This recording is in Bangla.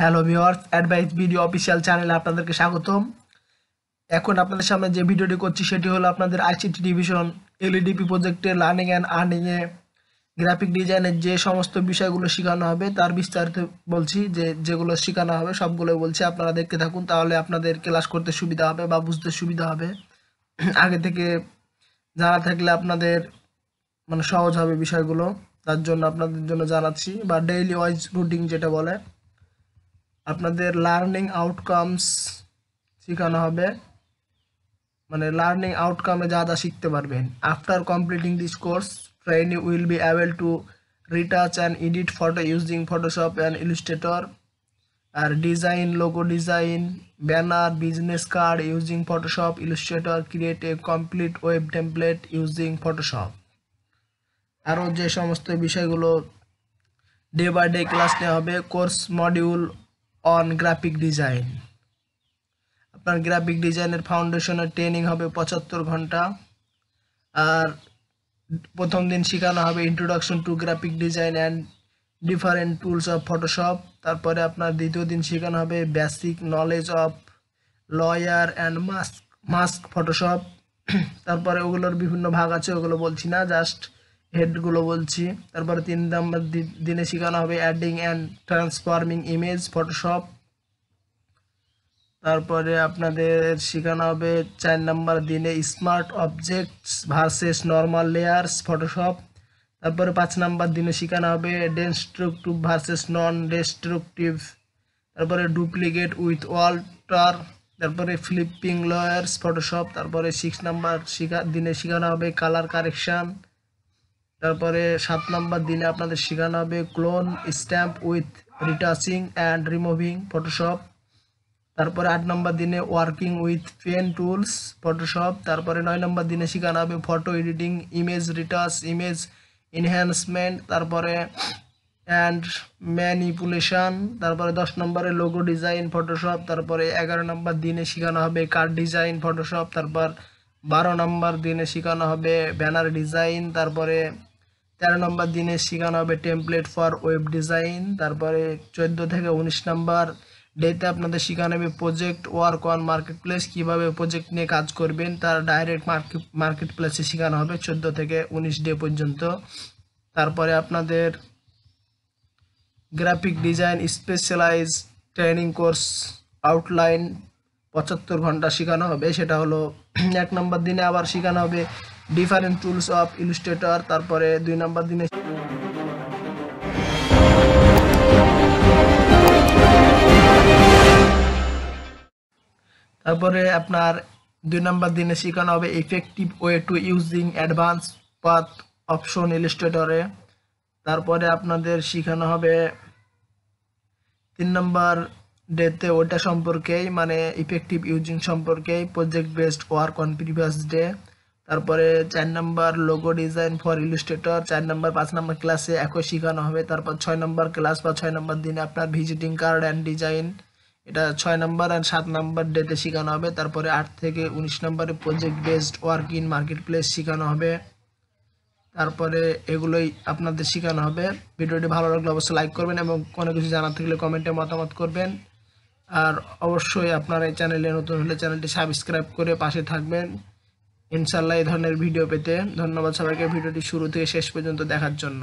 hello viewers advice video official চ্যানেলে আপনাদেরকে স্বাগতম এখন আপনাদের সামনে যে ভিডিওটি করছি সেটি হলো আপনাদের আইসিটি ডিভিশন এলইডিপি প্রজেক্টের লার্নিং অ্যান্ড আর্নিংয়ে গ্রাফিক ডিজাইনের যে সমস্ত বিষয়গুলো শেখানো হবে তার বিস্তারিত বলছি যে যেগুলো শেখানো হবে সবগুলো বলছি আপনারা দেখতে থাকুন তাহলে আপনাদের ক্লাস করতে সুবিধা হবে বা বুঝতে সুবিধা হবে আগে থেকে জানা থাকলে আপনাদের মানে সহজ হবে বিষয়গুলো তার জন্য আপনাদের জন্য জানাচ্ছি বা ডেইলি ওয়াইজ রুটিন যেটা বলে আপনাদের লার্নিং আউটকামস শেখানো হবে মানে লার্নিং আউটকামে যা যা শিখতে পারবেন after completing this course trainee will be able to retouch and edit photo using Photoshop and Illustrator আর design logo design banner business card using Photoshop Illustrator create a complete web template using Photoshop আরও যে সমস্ত বিষয়গুলো ডে বাই ডে ক্লাস নেওয়া হবে course module on graphic design আপনার গ্রাফিক ডিজাইনের ফাউন্ডেশনের ট্রেনিং হবে পঁচাত্তর ঘন্টা আর প্রথম দিন শেখানো হবে introduction to graphic design and different tools of Photoshop তারপরে আপনার দ্বিতীয় দিন শেখানো হবে basic knowledge of layer and mask mask Photoshop তারপরে ওগুলোর বিভিন্ন ভাগ আছে ওগুলো বলছি না জাস্ট হেডগুলো বলছি তারপরে তিন নম্বর দিনে শেখানো হবে adding and transforming image Photoshop তারপরে আপনাদের শেখানো হবে চার নম্বর দিনে smart objects versus normal layers Photoshop তারপরে পাঁচ নম্বর দিনে শেখানো হবে ডেস্ট্রুকটিভ ভার্সেস নন ডেস্ট্রুকটিভ তারপরে ডুপ্লিকেট উইথ ওয়াল্টার তারপরে ফ্লিপিং লয়ার্স ফটোশপ তারপরে সিক্স নাম্বার শিখা দিনে শেখানো হবে কালার কারেকশান তারপরে সাত নম্বর দিনে আপনাদের শেখানো হবে clone stamp with retouching and removing Photoshop তারপরে আট নম্বর দিনে working with pen tools Photoshop তারপরে নয় নম্বর দিনে শেখানো হবে photo editing image retouch image enhancement তারপরে অ্যান্ড ম্যানিপুলেশান তারপরে দশ নম্বরে লোগো ডিজাইন ফটোশপ তারপরে এগারো নম্বর দিনে শেখানো হবে কার্ড ডিজাইন ফটোশপ তারপর বারো নম্বর দিনে শেখানো হবে ব্যানার ডিজাইন তারপরে তেরো নম্বর দিনে শেখানো হবে টেমপ্লেট ফর ওয়েব ডিজাইন তারপরে চোদ্দ থেকে উনিশ নম্বর ডেতে আপনাদের শেখানো হবে project work on market place কীভাবে প্রজেক্ট নিয়ে কাজ করবেন তার ডাইরেক্ট মার্কেট মার্কেট প্লেসে শেখানো হবে চোদ্দো থেকে উনিশ ডে পর্যন্ত তারপরে আপনাদের graphic design specialize training course outline পঁচাত্তর ঘন্টা শেখানো হবে সেটা হলো এক নম্বর দিনে আবার শেখানো হবে ডিফারেন্ট টুলস অফ ইলিস্ট্রেটর তারপরে দুই নম্বর দিনে তারপরে আপনার দুই নম্বর দিনে শেখানো হবে effective way to using advance path option ইলিস্ট্রেটরে তারপরে আপনাদের শেখানো হবে তিন নম্বর ডেতে ওটা সম্পর্কেই মানে ইফেক্টিভ ইউজিং সম্পর্কেই project based work on previous day তারপরে চার number logo design for Illustrator চার নম্বর পাঁচ নম্বর ক্লাসে একই শেখানো হবে তারপর ছয় নম্বর ক্লাস বা ছয় নম্বর দিনে আপনার ভিজিটিং কার্ড অ্যান্ড ডিজাইন এটা ছয় নম্বর অ্যান্ড সাত নম্বর ডেতে শেখানো হবে তারপরে আট থেকে উনিশ নম্বরে project based work in market place শেখানো হবে তারপরে এগুলোই আপনাদের শেখানো হবে ভিডিওটি ভালো লাগলে অবশ্যই লাইক করবেন এবং কোনো কিছু জানার থাকলে কমেন্টে মতামত করবেন আর অবশ্যই আপনার এই চ্যানেলে নতুন হলে চ্যানেলটি সাবস্ক্রাইব করে পাশে থাকবেন ইনশাল্লাহ এই ধরনের ভিডিও পেতে ধন্যবাদ সবাইকে ভিডিওটি শুরু থেকে শেষ পর্যন্ত দেখার জন্য